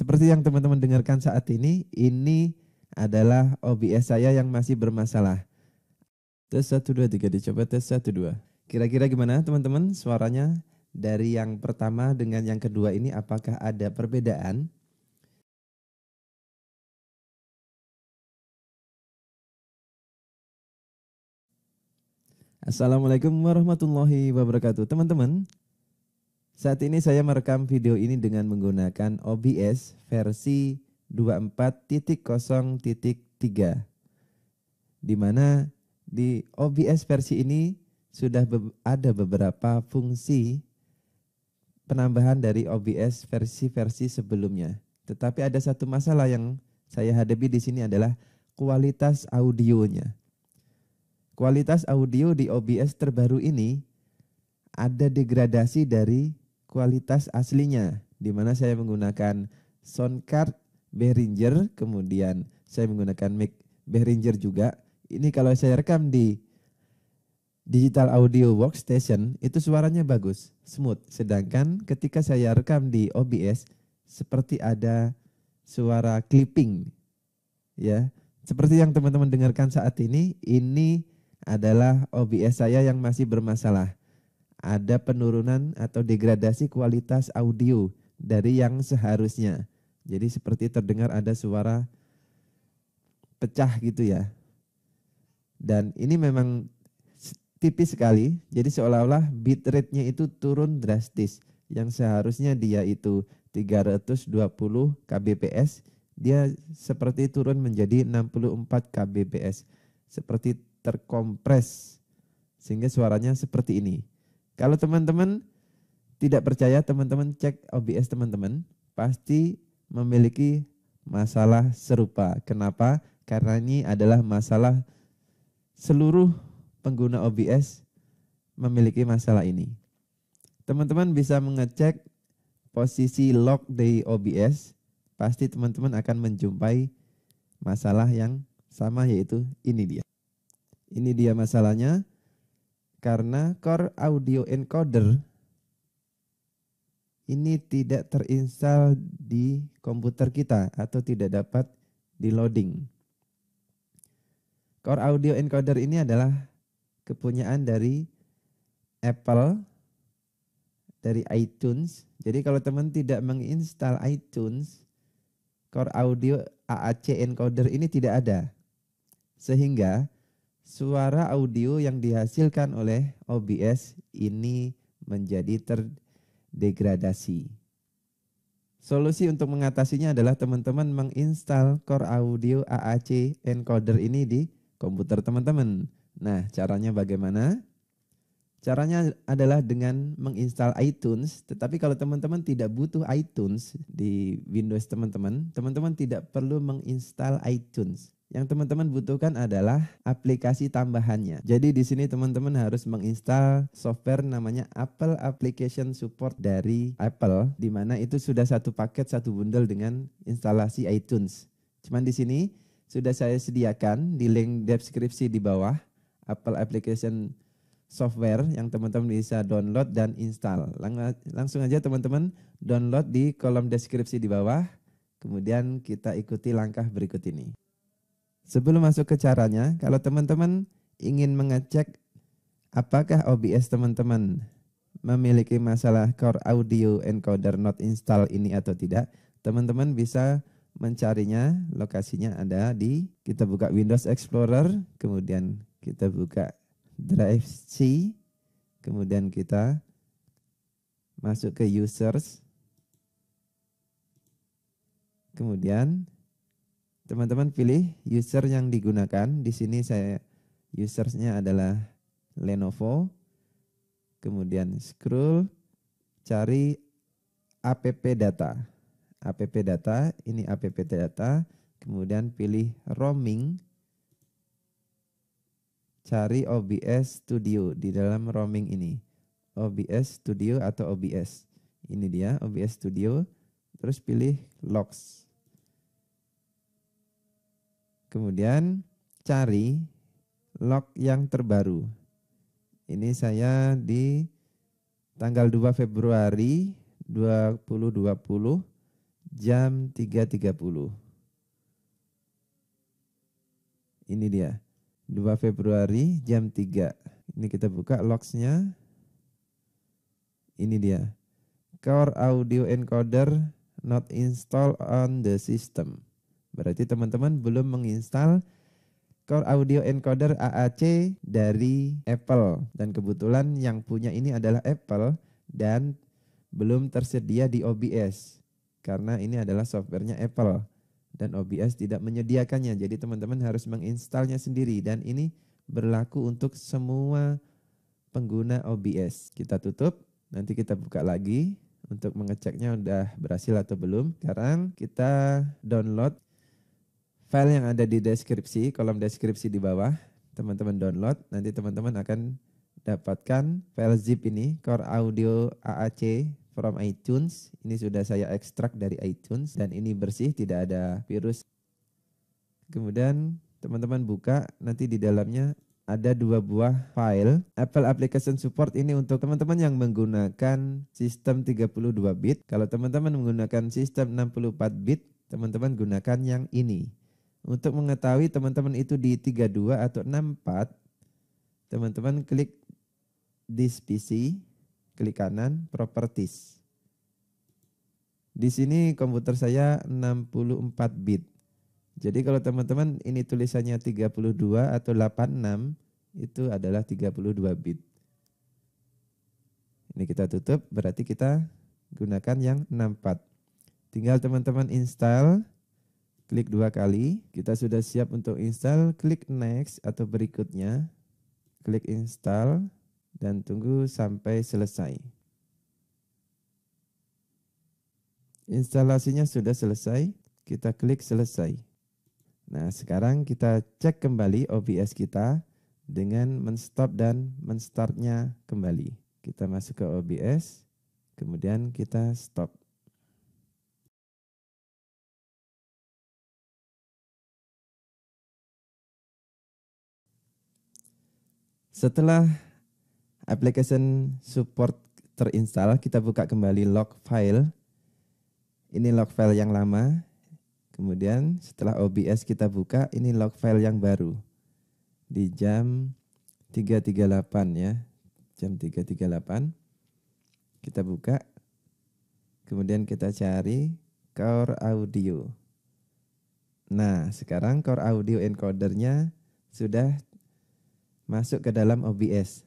Seperti yang teman-teman dengarkan saat ini, ini adalah OBS saya yang masih bermasalah. Tes 1, 2, 3, dicoba tes 1, 2. Kira-kira gimana teman-teman suaranya dari yang pertama dengan yang kedua ini apakah ada perbedaan? Assalamualaikum warahmatullahi wabarakatuh. Teman-teman, saat ini saya merekam video ini dengan menggunakan OBS versi 24.0.3 di mana di OBS versi ini sudah ada beberapa fungsi penambahan dari OBS versi-versi sebelumnya. Tetapi ada satu masalah yang saya hadapi di sini adalah kualitas audionya. Kualitas audio di OBS terbaru ini ada degradasi dari kualitas aslinya di mana saya menggunakan sound card Behringer kemudian saya menggunakan mic Behringer juga ini kalau saya rekam di digital audio workstation itu suaranya bagus smooth sedangkan ketika saya rekam di OBS seperti ada suara clipping ya seperti yang teman-teman dengarkan saat ini ini adalah OBS saya yang masih bermasalah ada penurunan atau degradasi kualitas audio dari yang seharusnya. Jadi seperti terdengar ada suara pecah gitu ya. Dan ini memang tipis sekali, jadi seolah-olah bit rate-nya itu turun drastis. Yang seharusnya dia itu 320 kbps, dia seperti turun menjadi 64 kbps. Seperti terkompres sehingga suaranya seperti ini. Kalau teman-teman tidak percaya, teman-teman cek OBS teman-teman, pasti memiliki masalah serupa. Kenapa? Karena ini adalah masalah seluruh pengguna OBS memiliki masalah ini. Teman-teman bisa mengecek posisi log dari OBS, pasti teman-teman akan menjumpai masalah yang sama yaitu ini dia. Ini dia masalahnya. Karena core audio encoder ini tidak terinstal di komputer kita atau tidak dapat di loading. Core audio encoder ini adalah kepunyaan dari Apple, dari iTunes. Jadi kalau teman tidak menginstal iTunes, core audio AAC encoder ini tidak ada. Sehingga suara audio yang dihasilkan oleh OBS ini menjadi terdegradasi. Solusi untuk mengatasinya adalah teman-teman menginstal core audio AAC encoder ini di komputer teman-teman. Nah, caranya bagaimana? Caranya adalah dengan menginstal iTunes, tetapi kalau teman-teman tidak butuh iTunes di Windows teman-teman, teman-teman tidak perlu menginstal iTunes. Yang teman-teman butuhkan adalah aplikasi tambahannya. Jadi di sini teman-teman harus menginstal software namanya Apple Application Support dari Apple, di mana itu sudah satu paket satu bundel dengan instalasi iTunes. Cuman di sini sudah saya sediakan di link deskripsi di bawah Apple Application Software yang teman-teman bisa download dan install. Lang langsung aja teman-teman download di kolom deskripsi di bawah. Kemudian kita ikuti langkah berikut ini. Sebelum masuk ke caranya, kalau teman-teman ingin mengecek apakah OBS teman-teman memiliki masalah core audio encoder not install ini atau tidak, teman-teman bisa mencarinya, lokasinya ada di kita buka Windows Explorer, kemudian kita buka Drive C, kemudian kita masuk ke users, kemudian Teman-teman pilih user yang digunakan. Di sini saya usernya adalah Lenovo. Kemudian scroll, cari app data. App data, ini app data. Kemudian pilih roaming. Cari OBS Studio di dalam roaming ini. OBS Studio atau OBS. Ini dia OBS Studio. Terus pilih logs. Kemudian cari log yang terbaru. Ini saya di tanggal 2 Februari 2020 jam 3.30. Ini dia. 2 Februari jam 3. Ini kita buka logsnya. Ini dia. Core audio encoder not installed on the system. Berarti teman-teman belum menginstal Core Audio Encoder AAC dari Apple dan kebetulan yang punya ini adalah Apple dan belum tersedia di OBS karena ini adalah softwarenya Apple dan OBS tidak menyediakannya. Jadi teman-teman harus menginstalnya sendiri dan ini berlaku untuk semua pengguna OBS. Kita tutup, nanti kita buka lagi untuk mengeceknya udah berhasil atau belum. Sekarang kita download file yang ada di deskripsi, kolom deskripsi di bawah. Teman-teman download, nanti teman-teman akan dapatkan file zip ini, Core Audio AAC from iTunes. Ini sudah saya ekstrak dari iTunes dan ini bersih, tidak ada virus. Kemudian teman-teman buka, nanti di dalamnya ada dua buah file. Apple Application Support ini untuk teman-teman yang menggunakan sistem 32 bit. Kalau teman-teman menggunakan sistem 64 bit, teman-teman gunakan yang ini. Untuk mengetahui teman-teman itu di 32 atau 64, teman-teman klik this PC, klik kanan properties. Di sini komputer saya 64 bit. Jadi kalau teman-teman ini tulisannya 32 atau 86 itu adalah 32 bit. Ini kita tutup berarti kita gunakan yang 64. Tinggal teman-teman install Klik dua kali. Kita sudah siap untuk install. Klik next atau berikutnya. Klik install dan tunggu sampai selesai. Instalasinya sudah selesai. Kita klik selesai. Nah, sekarang kita cek kembali OBS kita dengan menstop dan menstartnya kembali. Kita masuk ke OBS, kemudian kita stop. Setelah application support terinstall, kita buka kembali log file. Ini log file yang lama. Kemudian setelah OBS kita buka, ini log file yang baru. Di jam 3.38 ya. Jam 3.38. Kita buka. Kemudian kita cari core audio. Nah, sekarang core audio encodernya sudah masuk ke dalam OBS.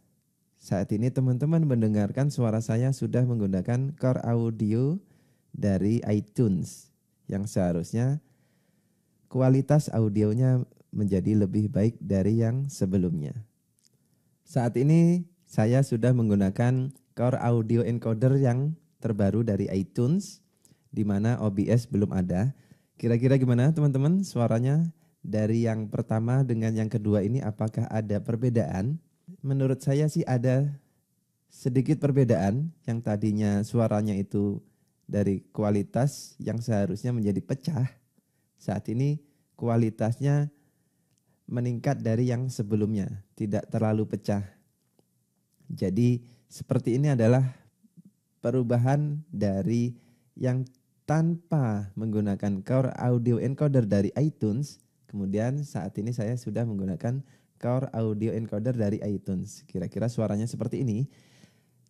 Saat ini teman-teman mendengarkan suara saya sudah menggunakan core audio dari iTunes yang seharusnya kualitas audionya menjadi lebih baik dari yang sebelumnya. Saat ini saya sudah menggunakan core audio encoder yang terbaru dari iTunes di mana OBS belum ada. Kira-kira gimana teman-teman suaranya? dari yang pertama dengan yang kedua ini apakah ada perbedaan? Menurut saya sih ada sedikit perbedaan yang tadinya suaranya itu dari kualitas yang seharusnya menjadi pecah. Saat ini kualitasnya meningkat dari yang sebelumnya, tidak terlalu pecah. Jadi seperti ini adalah perubahan dari yang tanpa menggunakan core audio encoder dari iTunes Kemudian saat ini saya sudah menggunakan Core Audio Encoder dari iTunes. Kira-kira suaranya seperti ini.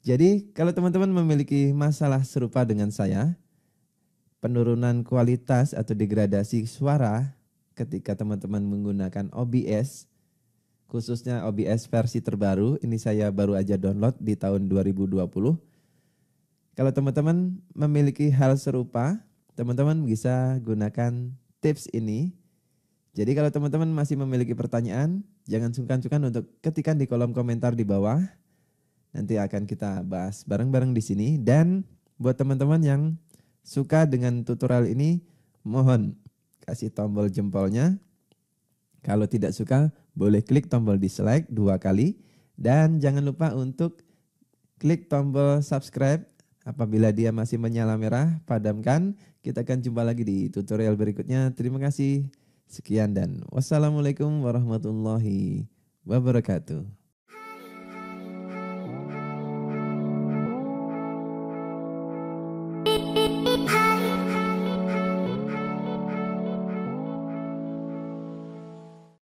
Jadi kalau teman-teman memiliki masalah serupa dengan saya, penurunan kualitas atau degradasi suara ketika teman-teman menggunakan OBS, khususnya OBS versi terbaru, ini saya baru aja download di tahun 2020. Kalau teman-teman memiliki hal serupa, teman-teman bisa gunakan tips ini jadi kalau teman-teman masih memiliki pertanyaan, jangan sungkan-sungkan untuk ketikan di kolom komentar di bawah. Nanti akan kita bahas bareng-bareng di sini. Dan buat teman-teman yang suka dengan tutorial ini, mohon kasih tombol jempolnya. Kalau tidak suka, boleh klik tombol dislike dua kali. Dan jangan lupa untuk klik tombol subscribe Apabila dia masih menyala merah, padamkan. Kita akan jumpa lagi di tutorial berikutnya. Terima kasih. Sekian dan wassalamualaikum warahmatullahi wabarakatuh.